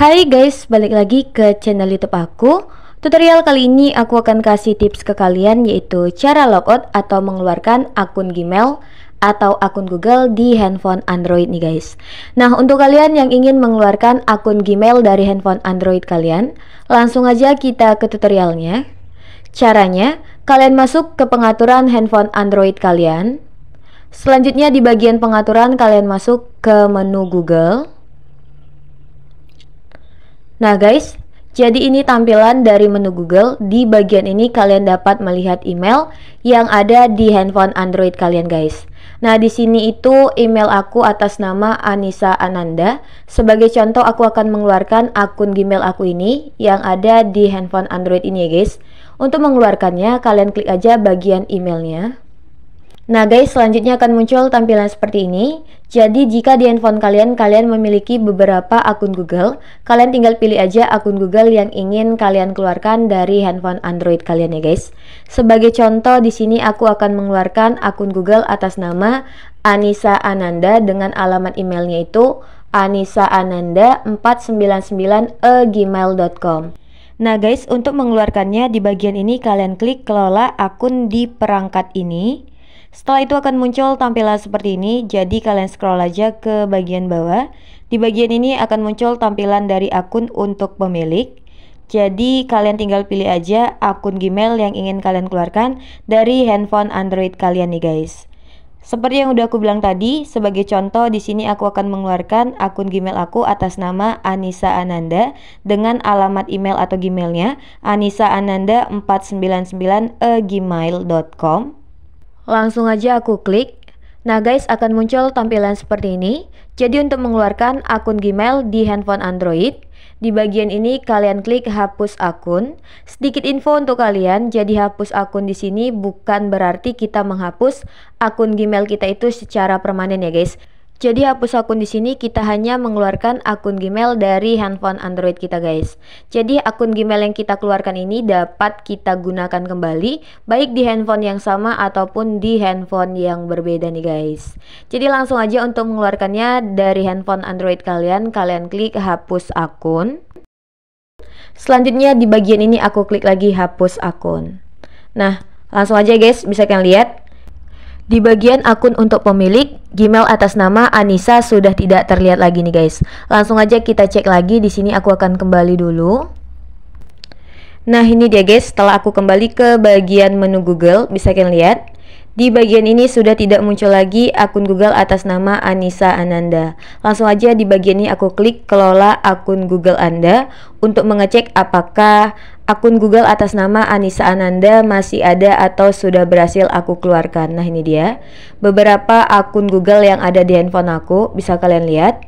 Hai guys, balik lagi ke channel youtube aku Tutorial kali ini aku akan kasih tips ke kalian yaitu cara logout atau mengeluarkan akun Gmail atau akun Google di handphone Android nih guys Nah untuk kalian yang ingin mengeluarkan akun Gmail dari handphone Android kalian Langsung aja kita ke tutorialnya Caranya, kalian masuk ke pengaturan handphone Android kalian Selanjutnya di bagian pengaturan kalian masuk ke menu Google Nah guys, jadi ini tampilan dari menu Google. Di bagian ini kalian dapat melihat email yang ada di handphone Android kalian guys. Nah, di sini itu email aku atas nama Anissa Ananda. Sebagai contoh aku akan mengeluarkan akun Gmail aku ini yang ada di handphone Android ini ya guys. Untuk mengeluarkannya kalian klik aja bagian emailnya. Nah guys, selanjutnya akan muncul tampilan seperti ini. Jadi jika di handphone kalian, kalian memiliki beberapa akun Google, kalian tinggal pilih aja akun Google yang ingin kalian keluarkan dari handphone Android kalian ya guys. Sebagai contoh, di sini aku akan mengeluarkan akun Google atas nama Anissa Ananda dengan alamat emailnya itu anisaananda499@gmail.com. E nah guys, untuk mengeluarkannya di bagian ini kalian klik kelola akun di perangkat ini. Setelah itu akan muncul tampilan seperti ini, jadi kalian scroll aja ke bagian bawah. Di bagian ini akan muncul tampilan dari akun untuk pemilik. Jadi kalian tinggal pilih aja akun Gmail yang ingin kalian keluarkan dari handphone Android kalian nih guys. Seperti yang udah aku bilang tadi, sebagai contoh di sini aku akan mengeluarkan akun Gmail aku atas nama Anissa Ananda dengan alamat email atau Gmailnya anisaananda499@gmail.com. Langsung aja aku klik. Nah guys, akan muncul tampilan seperti ini. Jadi untuk mengeluarkan akun Gmail di handphone Android, di bagian ini kalian klik hapus akun. Sedikit info untuk kalian, jadi hapus akun di sini bukan berarti kita menghapus akun Gmail kita itu secara permanen ya guys. Jadi hapus akun di sini kita hanya mengeluarkan akun Gmail dari handphone Android kita guys. Jadi akun Gmail yang kita keluarkan ini dapat kita gunakan kembali baik di handphone yang sama ataupun di handphone yang berbeda nih guys. Jadi langsung aja untuk mengeluarkannya dari handphone Android kalian, kalian klik hapus akun. Selanjutnya di bagian ini aku klik lagi hapus akun. Nah, langsung aja guys bisa kalian lihat di bagian akun untuk pemilik, Gmail atas nama Anissa sudah tidak terlihat lagi nih guys. Langsung aja kita cek lagi di sini aku akan kembali dulu. Nah, ini dia guys, setelah aku kembali ke bagian menu Google, bisa kalian lihat di bagian ini sudah tidak muncul lagi akun Google atas nama Anissa Ananda. Langsung aja di bagian ini aku klik kelola akun Google Anda untuk mengecek apakah akun Google atas nama Anissa Ananda masih ada atau sudah berhasil aku keluarkan. Nah, ini dia. Beberapa akun Google yang ada di handphone aku, bisa kalian lihat.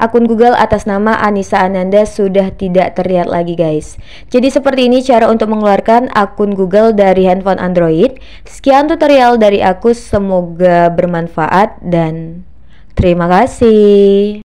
Akun Google atas nama Anissa Ananda sudah tidak terlihat lagi, guys. Jadi seperti ini cara untuk mengeluarkan akun Google dari handphone Android. Sekian tutorial dari aku, semoga bermanfaat dan terima kasih.